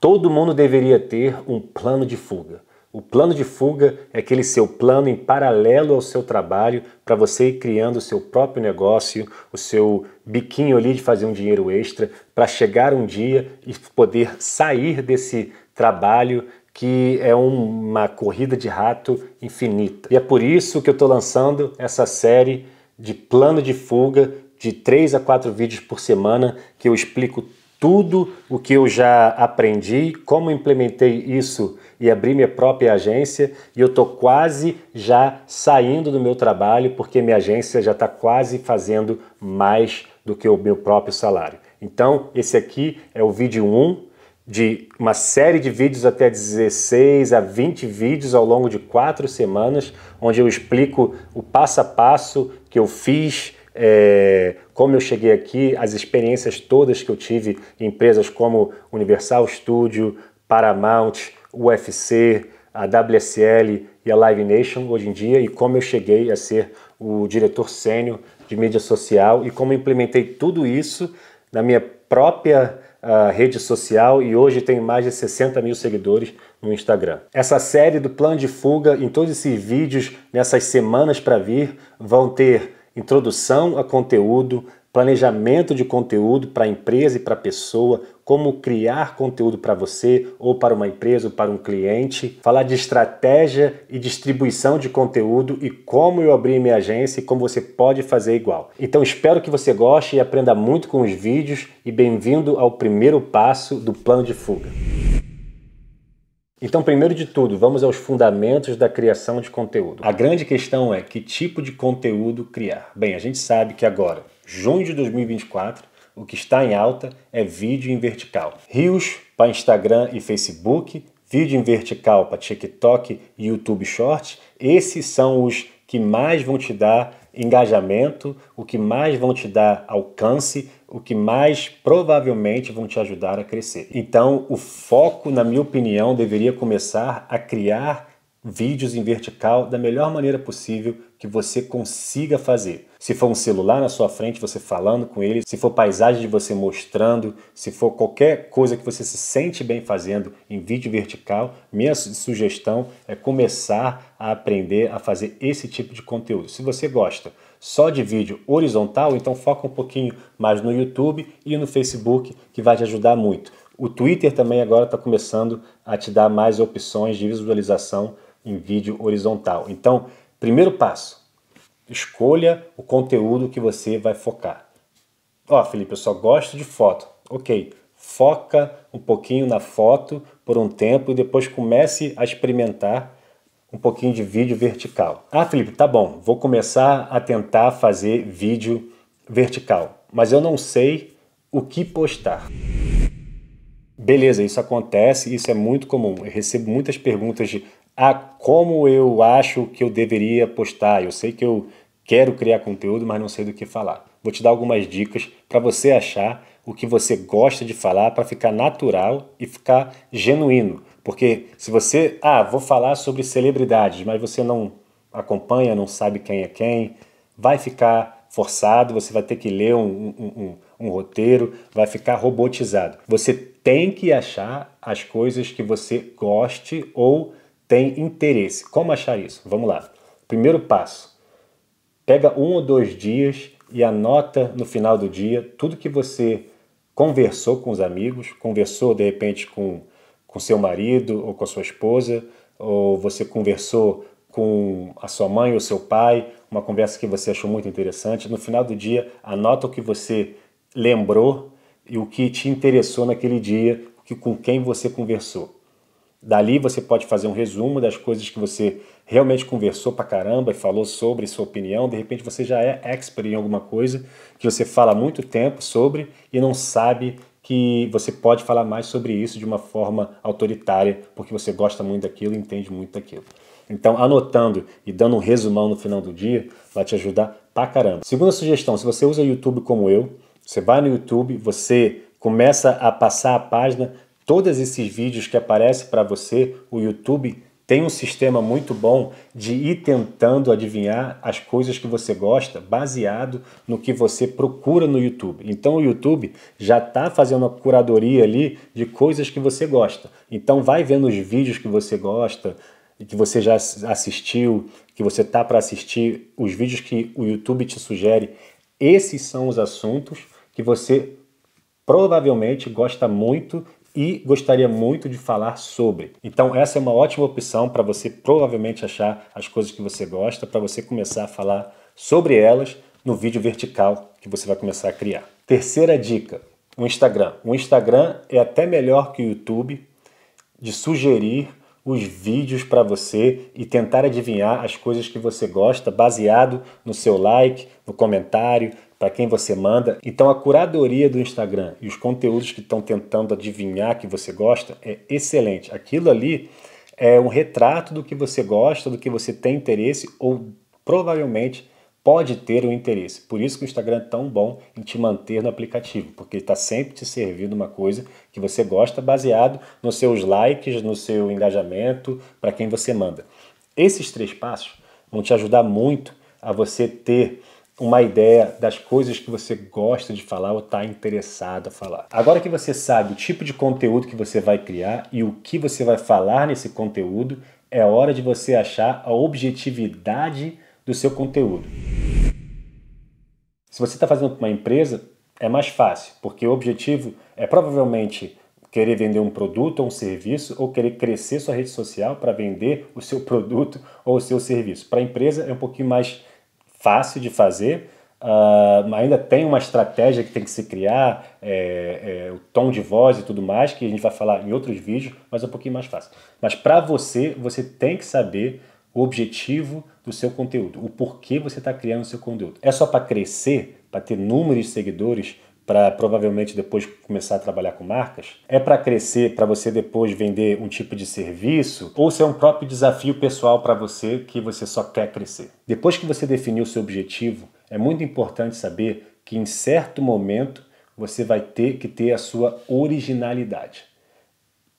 Todo mundo deveria ter um plano de fuga. O plano de fuga é aquele seu plano em paralelo ao seu trabalho para você ir criando o seu próprio negócio, o seu biquinho ali de fazer um dinheiro extra, para chegar um dia e poder sair desse trabalho que é uma corrida de rato infinita. E é por isso que eu estou lançando essa série de plano de fuga de 3 a 4 vídeos por semana que eu explico tudo o que eu já aprendi, como implementei isso e abri minha própria agência e eu estou quase já saindo do meu trabalho porque minha agência já está quase fazendo mais do que o meu próprio salário. Então, esse aqui é o vídeo 1 de uma série de vídeos até 16 a 20 vídeos ao longo de quatro semanas, onde eu explico o passo a passo que eu fiz, é, como eu cheguei aqui, as experiências todas que eu tive em empresas como Universal Studio, Paramount, UFC, a WSL e a Live Nation hoje em dia, e como eu cheguei a ser o diretor sênior de mídia social e como implementei tudo isso na minha própria uh, rede social e hoje tenho mais de 60 mil seguidores no Instagram. Essa série do plano de fuga em todos esses vídeos nessas semanas para vir vão ter Introdução a conteúdo, planejamento de conteúdo para a empresa e para a pessoa, como criar conteúdo para você ou para uma empresa ou para um cliente, falar de estratégia e distribuição de conteúdo e como eu abri minha agência e como você pode fazer igual. Então espero que você goste e aprenda muito com os vídeos e bem-vindo ao primeiro passo do plano de fuga. Então, primeiro de tudo, vamos aos fundamentos da criação de conteúdo. A grande questão é que tipo de conteúdo criar. Bem, a gente sabe que agora, junho de 2024, o que está em alta é vídeo em vertical. Rios para Instagram e Facebook, vídeo em vertical para TikTok e YouTube Short, esses são os que mais vão te dar engajamento, o que mais vão te dar alcance o que mais provavelmente vão te ajudar a crescer. Então, o foco, na minha opinião, deveria começar a criar vídeos em vertical da melhor maneira possível que você consiga fazer. Se for um celular na sua frente, você falando com ele, se for paisagem de você mostrando, se for qualquer coisa que você se sente bem fazendo em vídeo vertical, minha sugestão é começar a aprender a fazer esse tipo de conteúdo. Se você gosta, só de vídeo horizontal, então foca um pouquinho mais no YouTube e no Facebook, que vai te ajudar muito. O Twitter também agora está começando a te dar mais opções de visualização em vídeo horizontal. Então, primeiro passo, escolha o conteúdo que você vai focar. Ó, oh, Felipe, eu só gosto de foto. Ok, foca um pouquinho na foto por um tempo e depois comece a experimentar um pouquinho de vídeo vertical. Ah, Felipe, tá bom, vou começar a tentar fazer vídeo vertical, mas eu não sei o que postar. Beleza, isso acontece, isso é muito comum. Eu recebo muitas perguntas de ah, como eu acho que eu deveria postar? Eu sei que eu quero criar conteúdo, mas não sei do que falar. Vou te dar algumas dicas para você achar o que você gosta de falar para ficar natural e ficar genuíno. Porque se você, ah, vou falar sobre celebridades, mas você não acompanha, não sabe quem é quem, vai ficar forçado, você vai ter que ler um, um, um, um roteiro, vai ficar robotizado. Você tem que achar as coisas que você goste ou tem interesse. Como achar isso? Vamos lá. Primeiro passo: pega um ou dois dias e anota no final do dia tudo que você conversou com os amigos, conversou de repente com com seu marido ou com a sua esposa, ou você conversou com a sua mãe ou seu pai, uma conversa que você achou muito interessante. No final do dia, anota o que você lembrou e o que te interessou naquele dia, que com quem você conversou. Dali você pode fazer um resumo das coisas que você realmente conversou pra caramba e falou sobre sua opinião. De repente você já é expert em alguma coisa que você fala há muito tempo sobre e não sabe que você pode falar mais sobre isso de uma forma autoritária, porque você gosta muito daquilo e entende muito daquilo. Então, anotando e dando um resumão no final do dia vai te ajudar pra caramba. Segunda sugestão, se você usa o YouTube como eu, você vai no YouTube, você começa a passar a página, todos esses vídeos que aparecem para você, o YouTube tem um sistema muito bom de ir tentando adivinhar as coisas que você gosta baseado no que você procura no YouTube. Então o YouTube já está fazendo uma curadoria ali de coisas que você gosta. Então vai vendo os vídeos que você gosta, que você já assistiu, que você tá para assistir, os vídeos que o YouTube te sugere. Esses são os assuntos que você provavelmente gosta muito e gostaria muito de falar sobre. Então, essa é uma ótima opção para você provavelmente achar as coisas que você gosta, para você começar a falar sobre elas no vídeo vertical que você vai começar a criar. Terceira dica: o Instagram. O Instagram é até melhor que o YouTube de sugerir os vídeos para você e tentar adivinhar as coisas que você gosta baseado no seu like, no comentário, para quem você manda. Então a curadoria do Instagram e os conteúdos que estão tentando adivinhar que você gosta é excelente. Aquilo ali é um retrato do que você gosta, do que você tem interesse ou provavelmente pode ter um interesse. Por isso que o Instagram é tão bom em te manter no aplicativo, porque está sempre te servindo uma coisa que você gosta, baseado nos seus likes, no seu engajamento, para quem você manda. Esses três passos vão te ajudar muito a você ter uma ideia das coisas que você gosta de falar ou está interessado a falar. Agora que você sabe o tipo de conteúdo que você vai criar e o que você vai falar nesse conteúdo, é hora de você achar a objetividade do seu conteúdo. Se você está fazendo para uma empresa, é mais fácil, porque o objetivo é provavelmente querer vender um produto ou um serviço ou querer crescer sua rede social para vender o seu produto ou o seu serviço. Para a empresa é um pouquinho mais fácil de fazer, uh, ainda tem uma estratégia que tem que se criar, é, é, o tom de voz e tudo mais, que a gente vai falar em outros vídeos, mas é um pouquinho mais fácil. Mas para você, você tem que saber o objetivo do seu conteúdo, o porquê você está criando o seu conteúdo. É só para crescer, para ter números de seguidores, para provavelmente depois começar a trabalhar com marcas? É para crescer, para você depois vender um tipo de serviço? Ou se é um próprio desafio pessoal para você que você só quer crescer? Depois que você definiu o seu objetivo, é muito importante saber que em certo momento você vai ter que ter a sua originalidade.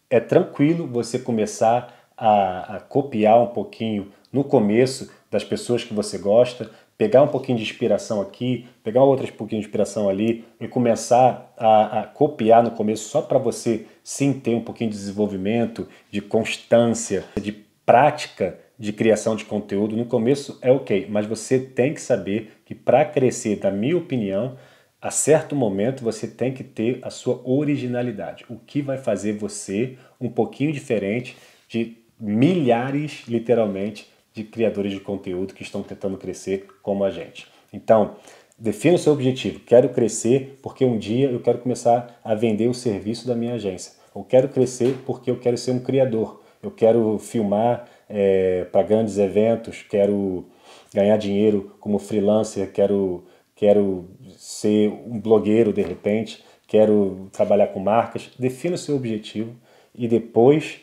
É tranquilo você começar a, a copiar um pouquinho no começo das pessoas que você gosta, pegar um pouquinho de inspiração aqui, pegar outras pouquinho de inspiração ali e começar a, a copiar no começo só para você sim ter um pouquinho de desenvolvimento, de constância, de prática de criação de conteúdo no começo é ok, mas você tem que saber que para crescer, da minha opinião, a certo momento você tem que ter a sua originalidade. O que vai fazer você um pouquinho diferente de milhares, literalmente, de criadores de conteúdo que estão tentando crescer como a gente. Então, defina o seu objetivo. Quero crescer porque um dia eu quero começar a vender o serviço da minha agência. Ou quero crescer porque eu quero ser um criador. Eu quero filmar é, para grandes eventos, quero ganhar dinheiro como freelancer, quero, quero ser um blogueiro de repente, quero trabalhar com marcas. Defina o seu objetivo e depois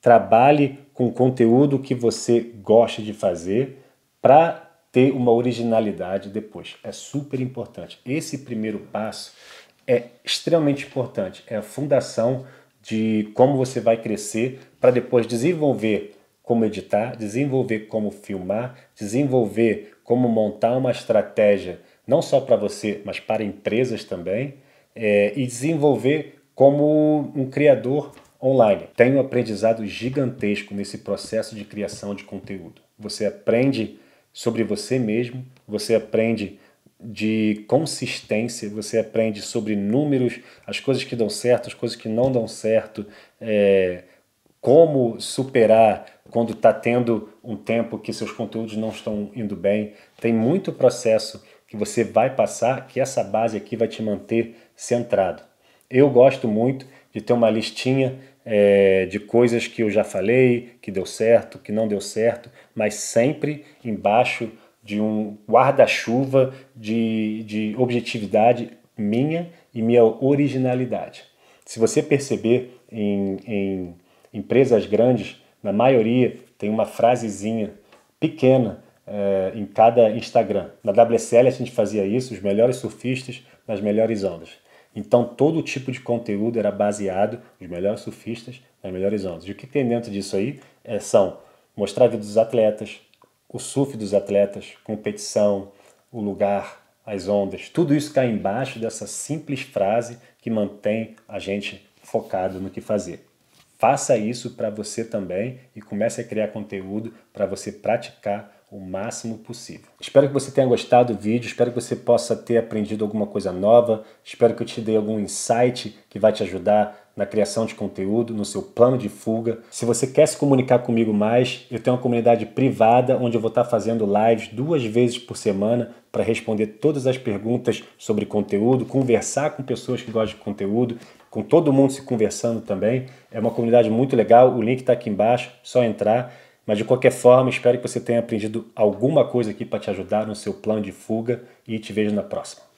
Trabalhe com conteúdo que você gosta de fazer para ter uma originalidade depois. É super importante. Esse primeiro passo é extremamente importante. É a fundação de como você vai crescer para depois desenvolver como editar, desenvolver como filmar, desenvolver como montar uma estratégia não só para você, mas para empresas também, é, e desenvolver como um criador online. Tem um aprendizado gigantesco nesse processo de criação de conteúdo. Você aprende sobre você mesmo, você aprende de consistência, você aprende sobre números, as coisas que dão certo, as coisas que não dão certo, é, como superar quando está tendo um tempo que seus conteúdos não estão indo bem. Tem muito processo que você vai passar que essa base aqui vai te manter centrado. Eu gosto muito, de ter uma listinha é, de coisas que eu já falei, que deu certo, que não deu certo, mas sempre embaixo de um guarda-chuva de, de objetividade minha e minha originalidade. Se você perceber em, em empresas grandes, na maioria tem uma frasezinha pequena é, em cada Instagram. Na WSL a gente fazia isso, os melhores surfistas nas melhores ondas. Então, todo tipo de conteúdo era baseado nos melhores surfistas, nas melhores ondas. E o que tem dentro disso aí é, são mostrar a vida dos atletas, o surf dos atletas, competição, o lugar, as ondas. Tudo isso cai embaixo dessa simples frase que mantém a gente focado no que fazer. Faça isso para você também e comece a criar conteúdo para você praticar o máximo possível. Espero que você tenha gostado do vídeo, espero que você possa ter aprendido alguma coisa nova, espero que eu te dei algum insight que vai te ajudar na criação de conteúdo, no seu plano de fuga. Se você quer se comunicar comigo mais, eu tenho uma comunidade privada onde eu vou estar fazendo lives duas vezes por semana para responder todas as perguntas sobre conteúdo, conversar com pessoas que gostam de conteúdo, com todo mundo se conversando também. É uma comunidade muito legal, o link está aqui embaixo, só entrar. Mas de qualquer forma, espero que você tenha aprendido alguma coisa aqui para te ajudar no seu plano de fuga e te vejo na próxima.